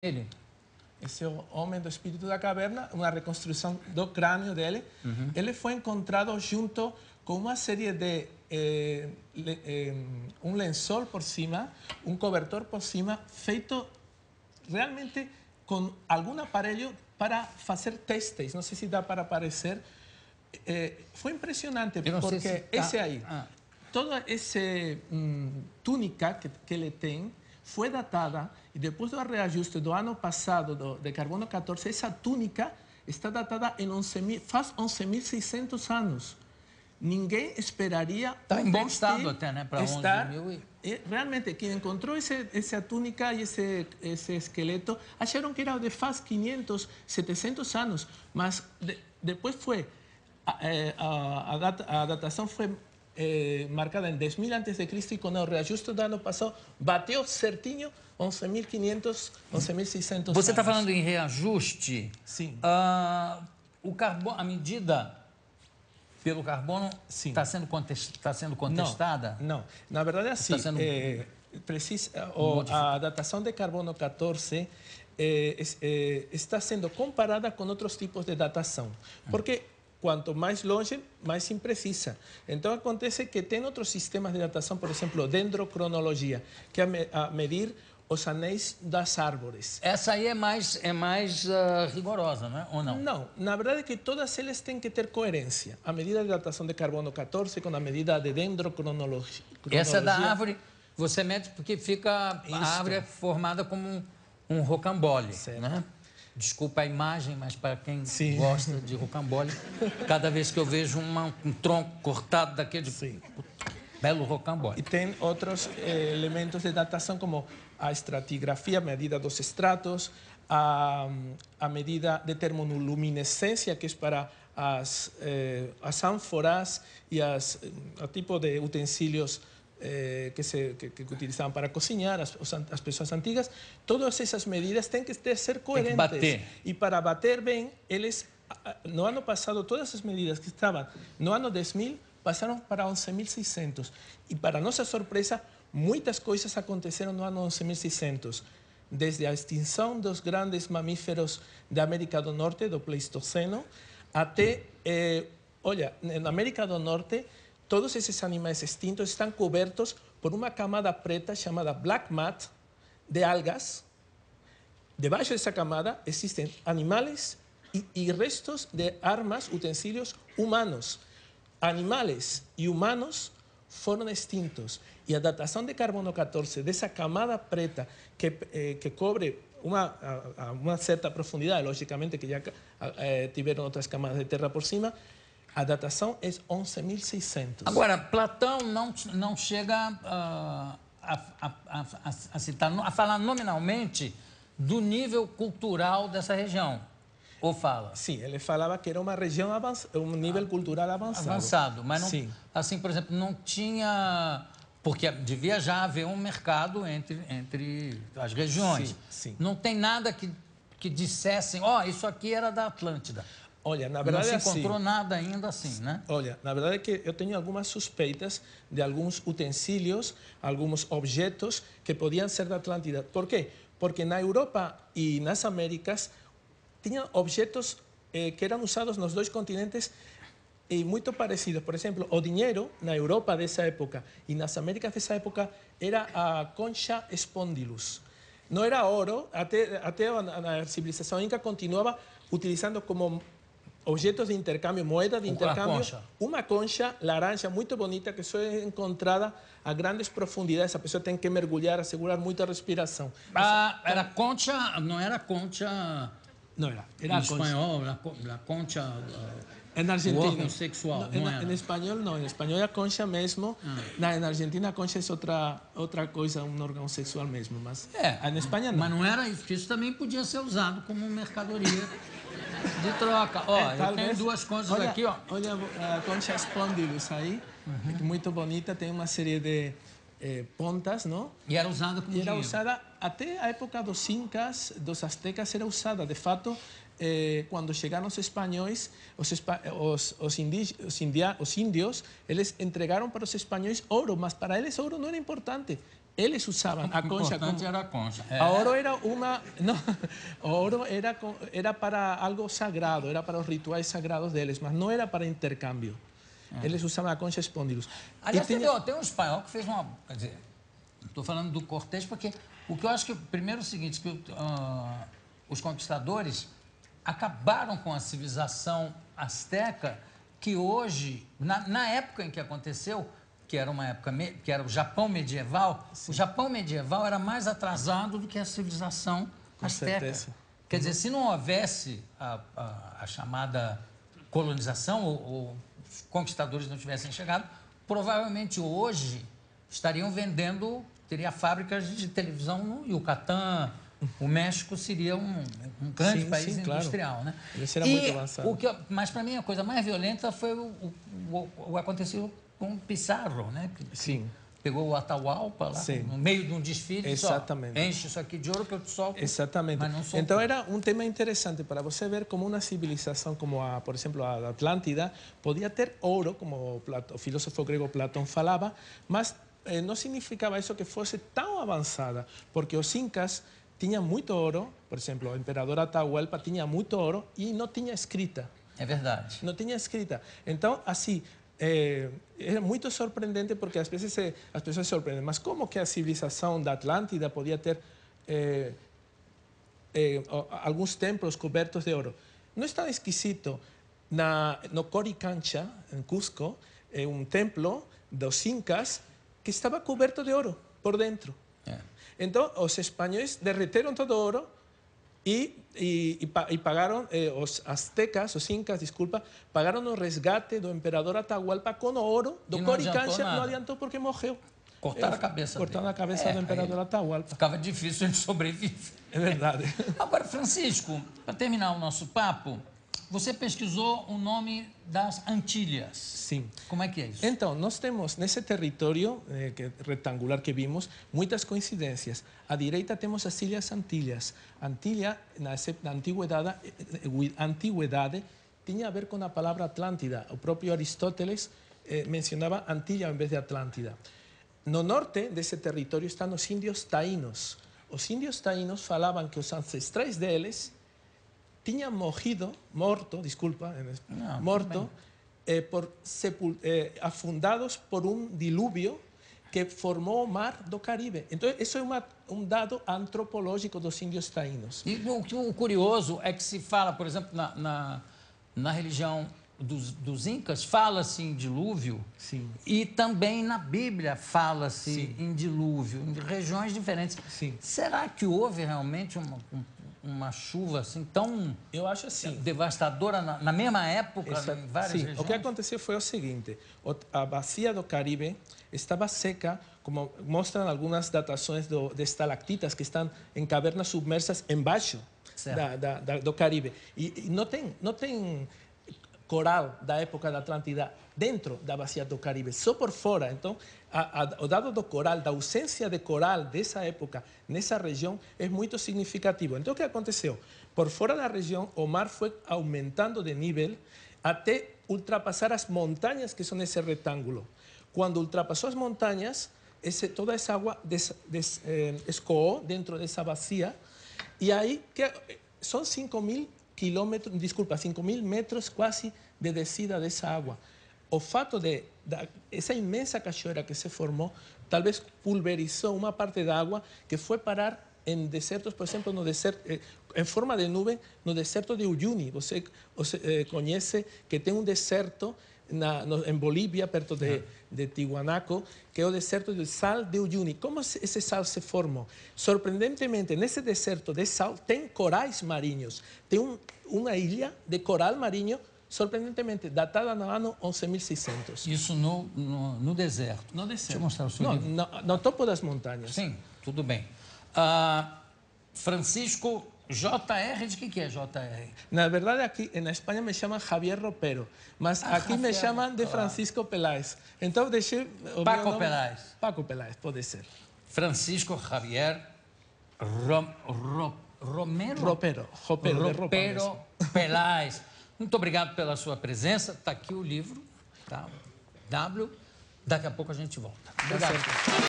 dele. hombre homem espíritu de la caverna, una reconstrucción do cráneo de él. Él fue encontrado junto con una serie de eh, eh, un le, lençol por cima, un cobertor por cima, feito realmente con algún aparelho para hacer testes. No sé si da para aparecer. Eh, fue impresionante porque ese ahí, ah. toda ese mm, túnica que, que ele fue datada, y después del reajuste do ano pasado de carbono 14, esa túnica está datada en 11 11.600 años Ninguém esperaría Está estado eh, Realmente, quien encontró esa túnica y ese esqueleto acharon que era de faz 500, 700 años mas después fue foi. Eh, a, a, eh, marcada en 10.000 antes de Cristo y con el reajuste do ano pasado bateu certinho 11.500, 11.600. Você está falando em reajuste? Sim. Ah, o carbono, a medida pelo carbono está sendo, contest, tá sendo contestada? Não, não. Na verdade é assim. Tá sendo... é, precisa, eh, o, a datação de carbono 14 é, é, está sendo comparada com outros tipos de datação. Porque Quanto mais longe, mais imprecisa. Então, acontece que tem outros sistemas de datação, por exemplo, dendrocronologia, que é a medir os anéis das árvores. Essa aí é mais, é mais uh, rigorosa, né? ou não? Não, na verdade é que todas elas têm que ter coerência. A medida de datação de carbono 14 com a medida de dendrocronologia. Essa é da árvore, você mede porque fica, Isto. a árvore é formada como um, um rocambole, certo. né? Desculpa a imagem, mas para quem Sim. gosta de rocambole, cada vez que eu vejo uma, um tronco cortado daquele Sim. belo rocambole. E tem outros eh, elementos de datação, como a estratigrafia, medida dos estratos, a, a medida de termoluminescência que é para as, eh, as ânforas e as, eh, o tipo de utensílios eh, que, se, que, que, utilizaban para cocinar, as, as, pessoas antigas, todas essas medidas têm que ter, ser coerentes. Bater. E para bater bem, eles, ah, no ano passado, todas as medidas que estavam no ano 2000 passaram para 11.600. E para nossa surpresa, muitas coisas aconteceram no ano 11.600 desde a extinção dos grandes mamíferos da América do Norte, do Pleistoceno, até, eh, olha, na América do Norte, todos esos animales extintos están cubiertos por una camada preta llamada black mat de algas. Debajo de esa camada existen animales y restos de armas, utensilios humanos. Animales y humanos fueron extintos. Y la datación de carbono 14 de esa camada preta que, eh, que cobre una a, una cierta profundidad lógicamente que ya eh, tuvieron otras camadas de tierra por encima, A datação é 11.600. Agora, Platão não, não chega uh, a, a, a, a, citar, a falar nominalmente do nível cultural dessa região. Ou fala? Sim, ele falava que era uma região avançada, um nível ah, cultural avançado. Avançado, mas não, Sim. assim, por exemplo, não tinha porque devia já haver um mercado entre, entre as regiões. Sim, sim. Não tem nada que, que dissessem, ó, oh, isso aqui era da Atlântida. Olha, na verdade. Não se é encontrou assim, nada ainda assim, né? Olha, na verdade é que eu tenho algumas suspeitas de alguns utensílios, alguns objetos que podiam ser da Atlântida. Por quê? Porque na Europa e nas Américas tinham objetos eh, que eram usados nos dois continentes e muito parecidos. Por exemplo, o dinheiro na Europa dessa época e nas Américas dessa época era a concha espondilus Não era ouro, até, até a, a civilização inca continuava utilizando como objetos de intercambio, moedas de intercambio, concha. uma concha laranja muito bonita que só é encontrada a grandes profundidades. A pessoa tem que mergulhar, assegurar muita respiração. Ah, era concha, não era concha. Não era. Era em espanhol, a concha. Uh, na Argentina. O órgão sexual, não, em, espanhol não, em espanhol é a concha mesmo. Ah. Na, na Argentina a concha é outra, outra coisa, um órgão sexual mesmo, mas é, eh, ah, na Espanha não. Mas não era isso, isso também podia ser usado como mercadoria de troca. Ó, é, eu tenho duas coisas olha, aqui, ó. Olha, a eh, concha espondilos isso aí. Uhum. É muito bonita, tem uma série de eh, pontas, não? E era usada como e era usada até a época dos incas, dos aztecas, era usada. De fato, eh, quando chegaram os espanhóis, os, os, os, os, india, os índios, eles entregaram para os espanhóis ouro, mas para eles ouro não era importante. Eles usavam a concha. Como, era concha. Eh. era una, no, oro era, era para algo sagrado, era para os rituais sagrados deles mas não era para intercâmbio. É. Ah. Eles usavam a concha espondilus. Aliás, tem, tinha... tem um espanhol que fez uma. Quer dizer, estou falando do cortejo, porque o que eu acho que. Primeiro é o seguinte: que uh, os conquistadores acabaram com a civilização asteca, que hoje, na, na época em que aconteceu, que era uma época que era o Japão medieval, Sim. o Japão medieval era mais atrasado do que a civilização Com asteca. Certeza. Quer dizer, se não houvesse a, a, a chamada colonização ou, os conquistadores não tivessem chegado, provavelmente hoje estariam vendendo, teria fábricas de televisão no Yucatán, o México seria um, um grande sim, país sim, industrial, claro. né? seria muito avançado. O que, mas para mim a coisa mais violenta foi o, o, o, o acontecido com Pizarro, né? Sim. Pegou o Atahualpa lá, Sim. no meio de um desfile, Exatamente. Só, enche isso aqui de ouro que eu solto, Exatamente. Então era um tema interessante para você ver como uma civilização como, a, por exemplo, a Atlântida, podia ter ouro, como o, Platão, o filósofo grego Platão falava, mas eh, não significava isso que fosse tão avançada, porque os incas tinham muito ouro, por exemplo, o imperador Atahualpa tinha muito ouro e não tinha escrita. É verdade. Não tinha escrita. Então, assim, era eh, muy sorprendente porque a veces las personas se sorprenden... más cómo que la civilización de Atlántida podía tener... Eh, eh, algunos templos cubiertos de oro? No está exquisito na, no Coricancha, en Cusco, ...un templo templo los incas que estaba cubierto de oro por dentro. ...entonces los españoles derretieron todo oro Y, y, y, y pagaron, eh, los aztecas, os incas, disculpa, pagaron o resgate do emperador Atahualpa con oro, do Coricáncia não adiantou porque morreu. Cortaram eh, a cabeça Cortaram dele. a cabeça é, eh, do imperador Atahualpa. Ficava difícil ele sobreviver. É verdade. Agora, Francisco, para terminar o nosso papo, você pesquisou o nome das Antilhas. Sim. Como é que é isso? Então, nós temos nesse território eh, que, retangular que vimos muitas coincidências. À direita temos as Ilhas Antilhas. Antilha, na, na antiguidade, eh, eh, antiguidade, tinha a ver com a palavra Atlântida. O próprio Aristóteles eh, mencionava Antilha em vez de Atlântida. No norte desse território estão os índios taínos. Os índios taínos falavam que os ancestrais deles tinha morrido, morto, desculpa, morto, eh, por sepul eh, afundados por um dilúvio que formou o mar do Caribe. Então, isso é um dado antropológico dos índios taínos. E o, curioso é que se fala, por exemplo, na, na, religião dos, dos, incas, fala-se em dilúvio. Sim. E também na Bíblia fala-se em dilúvio, em regiões diferentes. Sim. Será que houve realmente uma, um uma chuva assim tão eu acho assim devastadora na, na mesma época Essa, em várias sim. regiões. O que aconteceu foi o seguinte: a bacia do Caribe estava seca, como mostram algumas datações do, de estalactitas que estão em cavernas submersas embaixo da, da, da, do Caribe e, e não tem não tem coral da época da Atlántida, dentro la bacia do Caribe, só por fuera entonces a, dado do coral, da ausencia de coral dessa época nessa región es muy significativo. Entonces, o que aconteceu? Por fora da região, o mar fue aumentando de nivel até ultrapasar las montanhas que son ese rectángulo. Cuando ultrapasó las montanhas, esse, toda esa agua des, des, eh, escoou dentro dessa bacia. E aí, que, são 5 mil kilómetros desculpa, 5 mil metros quase de descida de esa agua. Olfato de, de esa inmensa cachoeira que se formó, tal vez pulverizó una parte de agua que fue parar en desiertos, por ejemplo no eh, forma de nube, no deserto de Uyuni. ...usted eh, conoce que tiene un desierto ...en Bolivia... perto de, de que es el desierto de sal de Uyuni. ...¿cómo ese sal se formó?... ...sorprendentemente en ese desierto de sal ten corales marinos... ...tiene una isla de coral marino... Surpreendentemente, datada no ano 11.600. Isso no, no, no, deserto. No deserto. Deixa eu mostrar o seu não, livro. No, no topo das montanhas. Sim, tudo bem. Ah, Francisco JR, de que, que é JR? Na verdade, aqui na Espanha me chamam Javier Ropero, mas ah, aqui Rafael, me chamam de Francisco claro. Peláez. Então, deixei... Paco Peláez. Paco Peláez, pode ser. Francisco Javier Rom, Rom, Romero? Ropero. Ropero, Ropero Peláez. Muito obrigado pela sua presença. Está aqui o livro, tá? W. Daqui a pouco a gente volta. Tá obrigado.